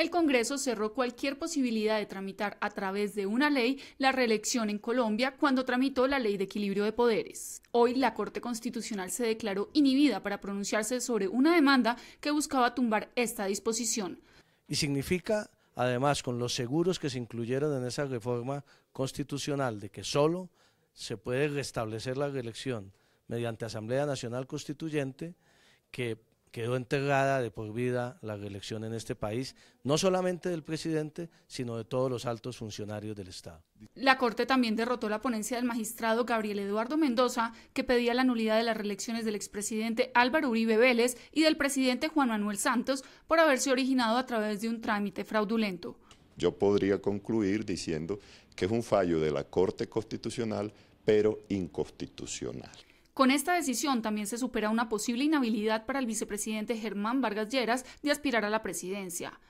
el Congreso cerró cualquier posibilidad de tramitar a través de una ley la reelección en Colombia cuando tramitó la Ley de Equilibrio de Poderes. Hoy la Corte Constitucional se declaró inhibida para pronunciarse sobre una demanda que buscaba tumbar esta disposición. Y significa, además, con los seguros que se incluyeron en esa reforma constitucional de que solo se puede restablecer la reelección mediante Asamblea Nacional Constituyente, que quedó entregada de por vida la reelección en este país, no solamente del presidente, sino de todos los altos funcionarios del Estado. La Corte también derrotó la ponencia del magistrado Gabriel Eduardo Mendoza, que pedía la nulidad de las reelecciones del expresidente Álvaro Uribe Vélez y del presidente Juan Manuel Santos por haberse originado a través de un trámite fraudulento. Yo podría concluir diciendo que es un fallo de la Corte Constitucional, pero inconstitucional. Con esta decisión también se supera una posible inhabilidad para el vicepresidente Germán Vargas Lleras de aspirar a la presidencia.